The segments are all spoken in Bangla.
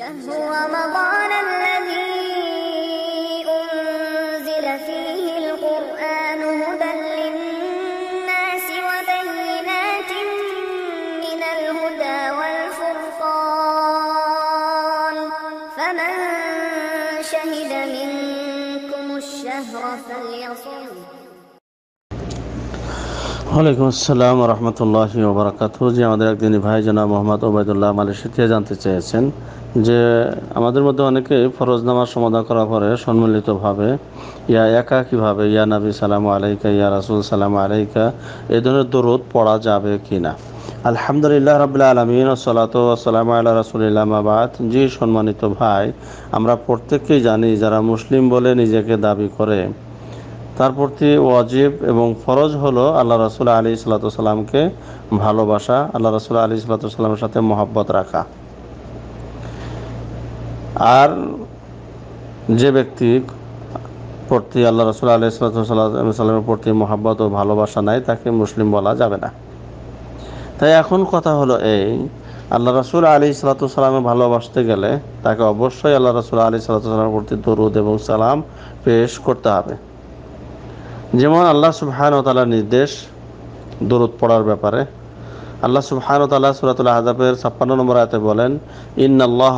شهر رمضان الذي أنزل فيه القرآن هدى للناس وبينات من الهدى والفرقان فمن شهد منكم الشهر فليصم ওয়ালাইকুম আসসালাম রহমতুল্লাহ ওবরাকাত যে যে আমাদের মধ্যে অনেকে ফরজ নামাজ সমাধা করার পরে সম্মিলিতভাবে ইয়া একা কীভাবে ইয়া নাবি সালাম আলাইকা ইয়া রাসুল সালাম আলাইকা এ ধরনের দরদ পড়া যাবে কি না আলহামদুলিল্লাহ রবিল্লা আলমিন সালাতাম আল্লাহ রাসুল ইলামাবাদ জি সম্মানিত ভাই আমরা প্রত্যেককেই জানি যারা মুসলিম বলে নিজেকে দাবি করে তার প্রতি ওয়াজিব এবং ফরজ হলো আল্লাহ রসুল্লাহ আলী সাল্লাতামকে ভালোবাসা আল্লাহ রসুল্লাহ আলী সাল্লামের সাথে মহব্বত রাখা আর যে ব্যক্তি প্রতি আল্লাহ রসুল আল্লাহ প্রতি মোহাব্বত ও ভালোবাসা নাই তাকে মুসলিম বলা যাবে না তাই এখন কথা হলো এই আল্লাহ রসুল আলী সালাতামে ভালোবাসতে গেলে তাকে অবশ্যই আল্লাহ রসুল আলী সালাতামের প্রতি দরুদ এবং সালাম পেশ করতে হবে যেমন আল্লাহ সুবহান তালার নির্দেশ দরুদ পড়ার ব্যাপারে আল্লাহ সুবহান তাল্লাহ সুরাতুল আহজাবের ছাপ্পান্ন নম্বর আয়তে বলেন ইন্নাল্লাহ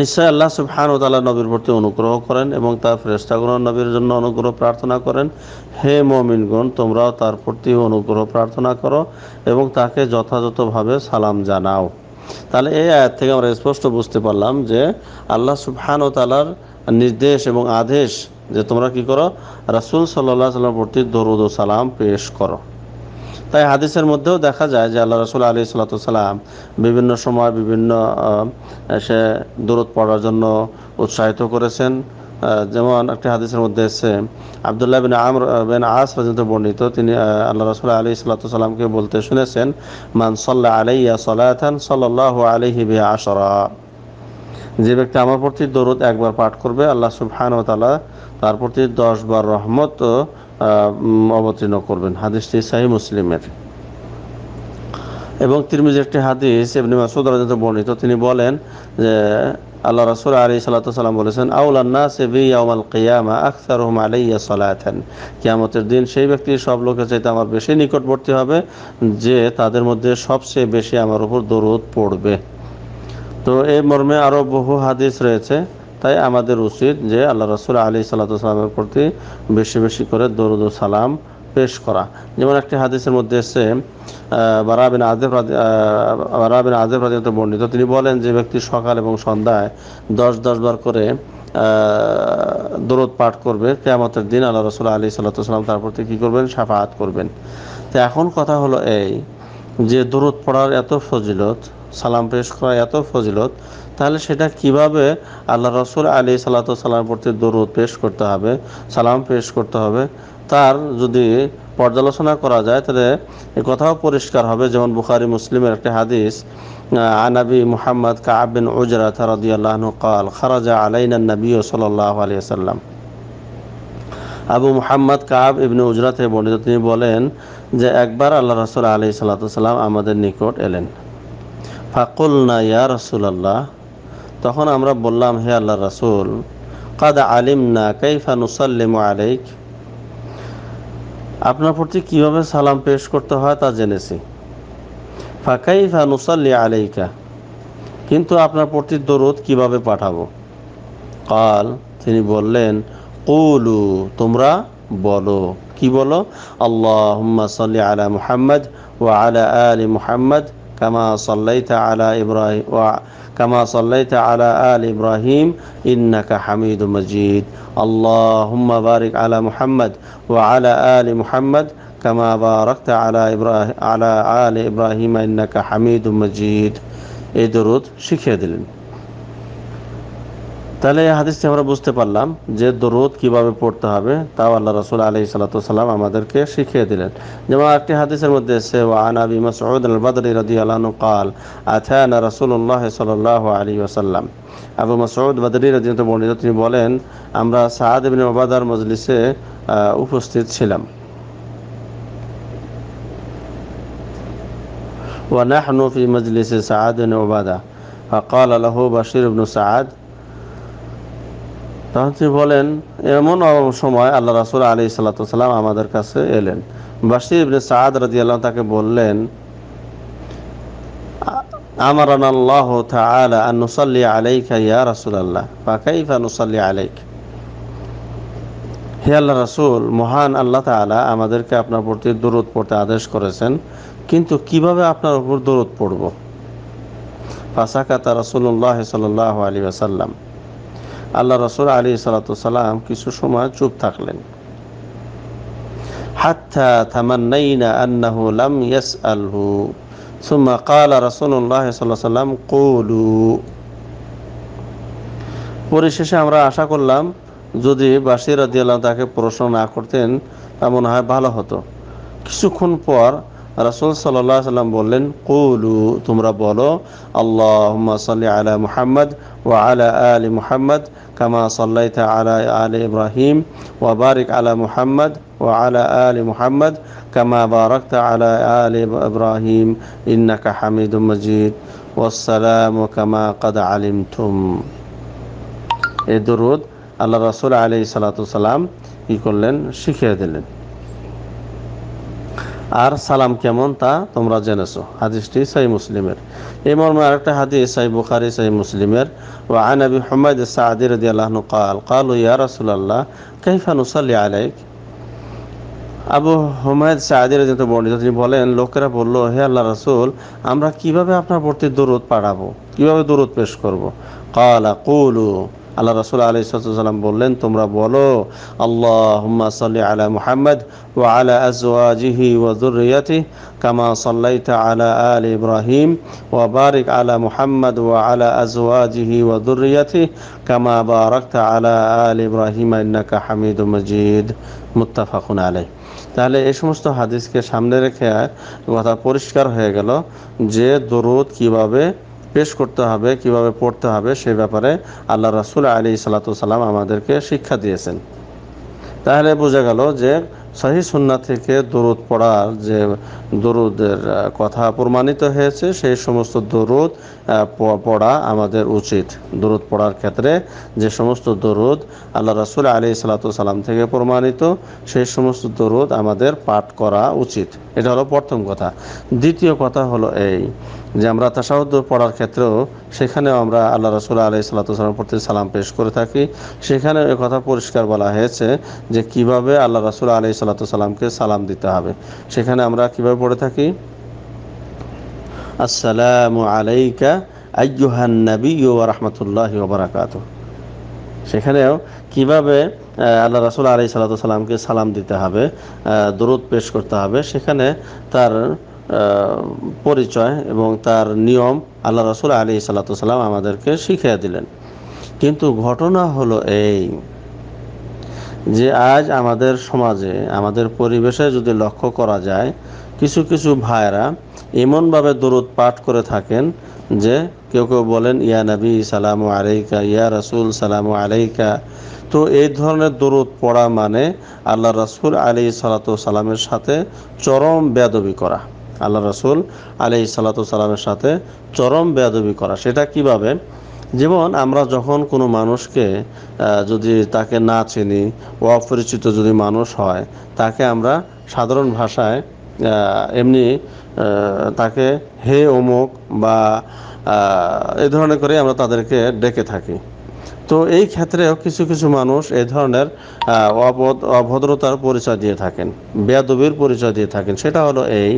নিশ্চয় আল্লাহ সুবহান ও তাআলা নবীর প্রতি অনুগ্রহ করেন এবং তার ফেরেশতাগণ নবীর জন্য অনুগ্রহ প্রার্থনা করেন হে মুমিনগণ তোমরাও তার প্রতি অনুগ্রহ প্রার্থনা করো এবং তাকে যথাযথভাবে সালাম জানাও তাহলে এই আয়াত থেকে আমরা স্পষ্ট বুঝতে পারলাম যে আল্লাহ সুফহান ও তালার নির্দেশ এবং আদেশ যে তোমরা কি করো রাসুল সাল্লাহ সাল্লাম প্রতি দরুদ ও সালাম পেশ করো তাই হাদিসের মধ্যেও দেখা যায় যে আল্লাহ রসুল আলী সাল্লাম বিভিন্ন সময় বিভিন্ন সে দূরত পড়ার জন্য উৎসাহিত করেছেন যেমন একটি হাদিসের মধ্যে এসে আবদুল্লাহ বিন আম বিন আস পর্যন্ত বর্ণিত তিনি আল্লাহ রসুল আলী সাল্লাতামকে বলতে শুনেছেন মান সাল্লাহ আলাইয়া সালাহান সাল্লাহ আলহি বি আশরা যে ব্যক্তি আমার প্রতি দরুদ একবার পাঠ করবে আল্লাহ সুবহান ও তালা তার প্রতি দশবার রহমত অবতীর্ণ করবেন হাদিসটি সাহি মুসলিমের এবং তিরমিজ একটি হাদিস এমনি মাসুদ রাজত বর্ণিত তিনি বলেন যে আল্লাহ রাসুল আলী সাল্লাম বলেছেন আউলান্না বি আউমাল কেয়ামা আখতার রহম আলাইয়া সলায়াতেন কেয়ামতের দিন সেই ব্যক্তি সব লোকের চাইতে আমার বেশি নিকটবর্তী হবে যে তাদের মধ্যে সবচেয়ে বেশি আমার উপর দরদ পড়বে তো এই মর্মে আরও বহু হাদিস রয়েছে তাই আমাদের উচিত যে আল্লাহ রসুল আলী সাল্লাহামের প্রতি বেশি বেশি করে দরুদ সালাম পেশ করা যেমন একটি হাদিসের মধ্যে এসে বারাবিন আজেফ বারাবিন আজেফ রাজিত বর্ণিত তিনি বলেন যে ব্যক্তি সকাল এবং সন্ধ্যায় দশ দশ বার করে দরদ পাঠ করবে কেমতের দিন আল্লাহ রসুল আলী সাল্লাম তার প্রতি কী করবেন সাফাহাত করবেন তো এখন কথা হলো এই যে দরদ পড়ার এত ফজিলত সালাম পেশ করা এত ফজিলত তাহলে সেটা কিভাবে আল্লাহ রসুল আলী সাল্লা সাল্লামের প্রতি দরুদ পেশ করতে হবে সালাম পেশ করতে হবে তার যদি পর্যালোচনা করা যায় তাহলে এ কথাও পরিষ্কার হবে যেমন বুখারি মুসলিমের একটি হাদিস আনাবি মুহাম্মদ কাবিন উজরাত রদিয়াল্লাহনু কাল খারাজা আলাইনান নবী সাল্লাহ আলিয়া সাল্লাম আবু মুহাম্মদ কাব ইবনে উজরাতে বর্ণিত তিনি বলেন যে একবার আল্লাহ রসুল আলি সাল্লাম আমাদের নিকট এলেন ফাকুল না ইয়া রসুল্লাহ তখন আমরা বললাম হে আল্লাহ রাসুল কাদা আলিম না কাইফা নুসাল্লিম আলাইক আপনার প্রতি কীভাবে সালাম পেশ করতে হয় তা জেনেছি ফাকাইফা নুসাল্লি আলাইকা কিন্তু আপনার প্রতি দরদ কিভাবে পাঠাবো কাল তিনি বললেন কৌলু তোমরা বলো কি বলো আল্লাহ সাল্লি আলা মুহাম্মদ ও আলা আলী মুহাম্মদ كما صليت على إبراهيم كما صليت على آل إبراهيم إنك حميد مجيد اللهم بارك على محمد وعلى آل محمد كما باركت على إبراهيم على آل إبراهيم إنك حميد مجيد এই দরুদ তাহলে এই হাদিসটি আমরা বুঝতে পারলাম যে দরুদ কিভাবে পড়তে হবে তাও আল্লাহ রসুল আলি সাল্লাম আমাদেরকে শিখিয়ে দিলেন যেমন একটি হাদিসের মধ্যে এসে ওয়ান আবি মাসউদ আল বদরি রদি আলানু কাল আথানা রসুল্লাহ সাল্লাহ আলী ওসাল্লাম আবু মাসউদ বদরি রদিনত বর্ণিত তিনি বলেন আমরা সাহাদ ইবিন ওবাদার মজলিসে উপস্থিত ছিলাম ونحن في مجلس سعد بن عبادة فقال له بشير بن سعد তাহলে বলেন এমন সময় আল্লাহ রাসুল আলী সাল্লাতাম আমাদের কাছে এলেন বাসি ইবনে সাদ রাজি আল্লাহ তাকে বললেন আমার আল্লাহ নুসাল্লি ইয়া নুসাল্লি আলাইক হে আল্লাহ রাসূল মহান আল্লাহ তাআলা আমাদেরকে আপনার প্রতি দরুদ পড়তে আদেশ করেছেন কিন্তু কিভাবে আপনার উপর দূরত পড়ব ফাসাকাতা রাসূলুল্লাহ সাল্লাল্লাহু আলী আসাল্লাম আল্লাহ রসুল আলী সালাতাম কিছু সময় চুপ থাকলেন থামান্নাইনা পরিশেষে আমরা আশা করলাম যদি বাসির তাকে প্রশ্ন না করতেন তা মনে হয় ভালো হতো কিছুক্ষণ পর রাসুল সাল্লাহ সাল্লাম বললেন কৌলু তোমরা বলো আল্লাহ সাল্লি আলা মুহাম্মদ ও আলা আলী মুহাম্মদ কামা সাল্লাইতা আলা আলী ইব্রাহিম ওয়াবারিক আলা মুহাম্মদ ও আলা আলী মুহাম্মদ কামা বারাকতা আলা আলী ইব্রাহিম ইন্নাকা হামিদ মজিদ ওসালাম কামা কদ থুম এ দরুদ আল্লাহ রাসুল আলি সালাম কি করলেন শিখিয়ে দিলেন আর সালাম কেমন তা তোমরা জেনেছো হাদিসটি সাই মুসলিমের এই মর্মে আরেকটা হাদিস সাই বুখারি সাই মুসলিমের ও আনাবি হমায়দ সাদি রদি আল্লাহনু কাল কাল ইয়া রসুল্লাহ কেফানুসাল্লি আলাইক আবু হুমায়দ সাহাদির যত বর্ণিত তিনি বলেন লোকেরা বলল হে আল্লাহ রাসুল আমরা কিভাবে আপনার প্রতি দূরত পাঠাবো কিভাবে দূরত পেশ করব কালা কুলু আল্লাহ রসুল আলি সাল্লাম বললেন তোমরা বলো আল্লাহ সাল্লি আলা মুহাম্মদ ও আলা আজওয়াজিহি ওয়াজুরিয়াতি কামা সাল্লাইতা আলা আল ইব্রাহিম ওয়া বারিক আলা মুহাম্মদ ওয়া আলা আজওয়াজিহি ওয়াজুরিয়াতি কামা বারাকতা আলা আল ইব্রাহিম ইন্নাকা হামিদুম মজিদ মুত্তাফাকুন আলাই তাহলে এই সমস্ত হাদিসকে সামনে রেখে কথা পরিষ্কার হয়ে গেল যে দরুদ কিভাবে পেশ করতে হবে কিভাবে পড়তে হবে সে ব্যাপারে আল্লাহ রাসুল আলী সাল্লা সাল্লাম আমাদেরকে শিক্ষা দিয়েছেন তাহলে বোঝা গেল যে সাহি সন্না থেকে দরুদ পড়ার যে দরুদের কথা প্রমাণিত হয়েছে সেই সমস্ত দরুদ পড়া আমাদের উচিত দরুদ পড়ার ক্ষেত্রে যে সমস্ত দরুদ আল্লাহ রাসুল আলি সালাম থেকে প্রমাণিত সেই সমস্ত দরুদ আমাদের পাঠ করা উচিত এটা হলো প্রথম কথা দ্বিতীয় কথা হলো এই যে আমরা তাসাউদ্দ পড়ার ক্ষেত্রেও সেখানেও আমরা আল্লাহ রসুল আলি সাল্লাম প্রতি সালাম পেশ করে থাকি সেখানে কথা পরিষ্কার বলা হয়েছে যে কিভাবে আল্লাহ রাসুল আলি সালাতামকে সালাম দিতে হবে সেখানে আমরা কিভাবে পড়ে থাকি আসসালামু আলাইকা আয়ুহান নবী ও রহমতুল্লাহ ওবরাকাত সেখানেও কিভাবে আল্লাহ রাসুল আলাই সালাতামকে সালাম দিতে হবে দরুদ পেশ করতে হবে সেখানে তার পরিচয় এবং তার নিয়ম আল্লাহ রাসুল আলি সাল্লা সাল্লাম আমাদেরকে শিখিয়ে দিলেন কিন্তু ঘটনা হলো এই যে আজ আমাদের সমাজে আমাদের পরিবেশে যদি লক্ষ্য করা যায় কিছু কিছু ভাইরা এমনভাবে দরুদ পাঠ করে থাকেন যে কেউ কেউ বলেন ইয়া নবী সালাম আলাইকা ইয়া রাসুল সালাম আলাইকা তো এই ধরনের দরুদ পড়া মানে আল্লাহ রাসুল আলী সালাতু সালামের সাথে চরম বেদবি করা আল্লাহ রাসুল আলি সালাতু সালামের সাথে চরম বেদবি করা সেটা কিভাবে যেমন আমরা যখন কোনো মানুষকে যদি তাকে না চিনি অপরিচিত যদি মানুষ হয় তাকে আমরা সাধারণ ভাষায় এমনি তাকে হে অমুক বা এ ধরনের করে আমরা তাদেরকে ডেকে থাকি তো এই ক্ষেত্রেও কিছু কিছু মানুষ এই ধরনের অভদ্রতার পরিচয় দিয়ে থাকেন বেয়াদবির পরিচয় দিয়ে থাকেন সেটা হলো এই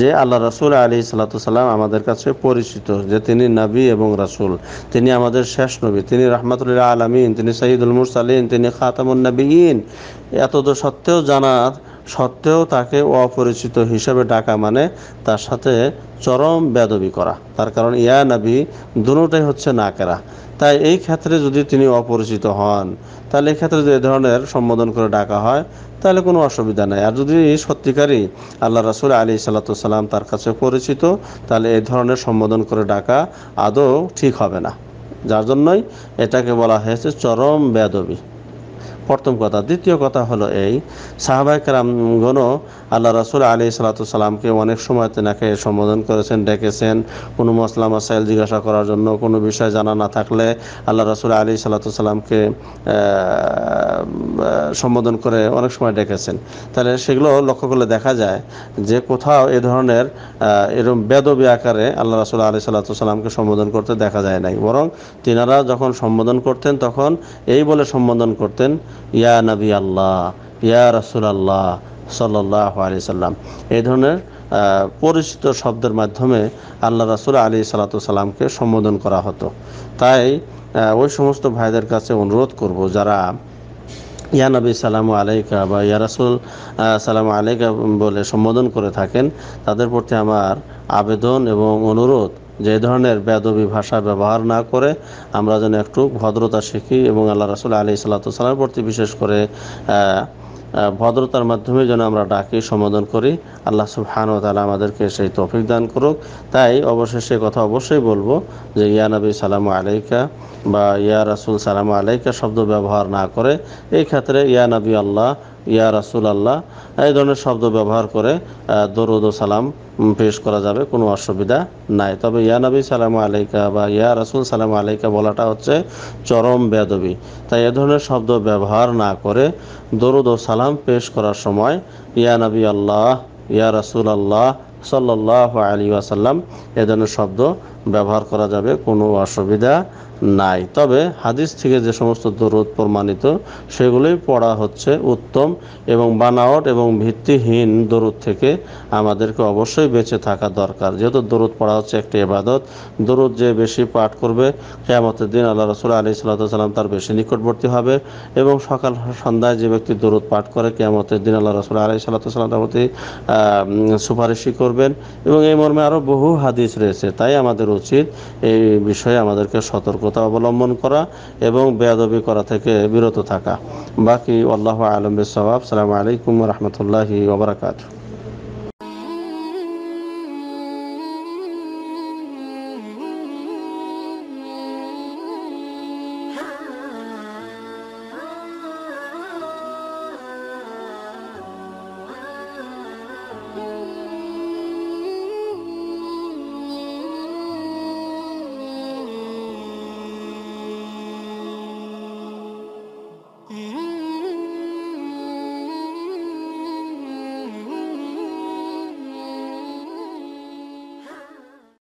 যে আল্লাহ রাসুল আলী সাল্লাম আমাদের কাছে পরিচিত যে তিনি নবী এবং রাসুল তিনি আমাদের শেষ নবী তিনি রহমাতুল্লাহ আলমিন তিনি সঈদুল মুরসালিন তিনি খাতামুল নবীন এতদ সত্ত্বেও জানার সত্ত্বেও তাকে অপরিচিত হিসেবে ডাকা মানে তার সাথে চরম বেদবি করা তার কারণ ইয়া নাবি দুটাই হচ্ছে নাকেরা তাই এই ক্ষেত্রে যদি তিনি অপরিচিত হন তাহলে এই ক্ষেত্রে যদি এ ধরনের সম্বোধন করে ডাকা হয় তাহলে কোনো অসুবিধা নেই আর যদি সত্যিকারই আল্লাহ রাসুল আলী সাল্লাম তার কাছে পরিচিত তাহলে এই ধরনের সম্বোধন করে ডাকা আদৌ ঠিক হবে না যার জন্যই এটাকে বলা হয়েছে চরম বেদবি প্রথম কথা দ্বিতীয় কথা হলো এই গণ আল্লাহ রাসুল আলী সালাতামকে অনেক সময় তেনাকে সম্বোধন করেছেন ডেকেছেন কোনো মশলা মাসাইল জিজ্ঞাসা করার জন্য কোনো বিষয় জানা না থাকলে আল্লাহ রাসুল আলী সালাতামকে সম্বোধন করে অনেক সময় ডেকেছেন তাহলে সেগুলো লক্ষ্য করলে দেখা যায় যে কোথাও এ ধরনের এরকম বেদবি আকারে আল্লাহ রাসুল আলী সাল্লাতামকে সম্বোধন করতে দেখা যায় নাই বরং তিনারা যখন সম্বোধন করতেন তখন এই বলে সম্বোধন করতেন ইয়া নবী আল্লাহ ইয়া রসুল আল্লাহ সাল্লাহ আলি সাল্লাম এই ধরনের পরিচিত শব্দের মাধ্যমে আল্লাহ রাসুল আলী সালাতামকে সম্বোধন করা হতো তাই ওই সমস্ত ভাইদের কাছে অনুরোধ করব যারা ইয়া নবী সালাম আলাইকা বা ইয়া রাসুল সালাম আলাইকা বলে সম্বোধন করে থাকেন তাদের প্রতি আমার আবেদন এবং অনুরোধ যে ধরনের বেদবী ভাষা ব্যবহার না করে আমরা যেন একটু ভদ্রতা শিখি এবং আল্লাহ রাসুল আলি সাল্লাতামের প্রতি বিশেষ করে ভদ্রতার মাধ্যমে যেন আমরা ডাকি সম্বোধন করি আল্লাহ সুবহান ও তালা আমাদেরকে সেই তফিক দান করুক তাই অবশেষে কথা অবশ্যই বলবো যে ইয়া নবী সালাম আলাইকা বা ইয়া রাসুল সালাম আলাইকা শব্দ ব্যবহার না করে এই ক্ষেত্রে ইয়া নবী আল্লাহ ইয়া রাসুল আল্লাহ এই ধরনের শব্দ ব্যবহার করে দরুদ ও সালাম পেশ করা যাবে কোনো অসুবিধা নাই তবে ইয়া নবী সালাম আলাইকা বা ইয়া রাসুল সালাম আলাইকা বলাটা হচ্ছে চরম বেদবি তাই এ ধরনের শব্দ ব্যবহার না করে দরুদ ও সালাম পেশ করার সময় ইয়া নবী আল্লাহ ইয়া রাসুল আল্লাহ সাল্লাহ আলী আসাল্লাম এ ধরনের শব্দ ব্যবহার করা যাবে কোনো অসুবিধা নাই তবে হাদিস থেকে যে সমস্ত দরদ প্রমাণিত সেগুলোই পড়া হচ্ছে উত্তম এবং বানাওয়ট এবং ভিত্তিহীন দরদ থেকে আমাদেরকে অবশ্যই বেঁচে থাকা দরকার যেহেতু দরদ পড়া হচ্ছে একটি এবাদত দরুদ যে বেশি পাঠ করবে কেয়ামতের দিন আল্লাহ রসুল আলী সাল্লাম তার বেশি নিকটবর্তী হবে এবং সকাল সন্ধ্যায় যে ব্যক্তি দরদ পাঠ করে কেয়ামতের দিন আল্লাহ রসুল আলী সাল্লাম তার প্রতি সুপারিশই করবেন এবং এই মর্মে আরও বহু হাদিস রয়েছে তাই আমাদের উচিত এই বিষয়ে আমাদেরকে সতর্কতা অবলম্বন করা এবং বেয়াদবি করা থেকে বিরত থাকা বাকি আল্লাহ আলম সবাব সালামু আলাইকুম রহমতুল্লাহি ওবরাকাতু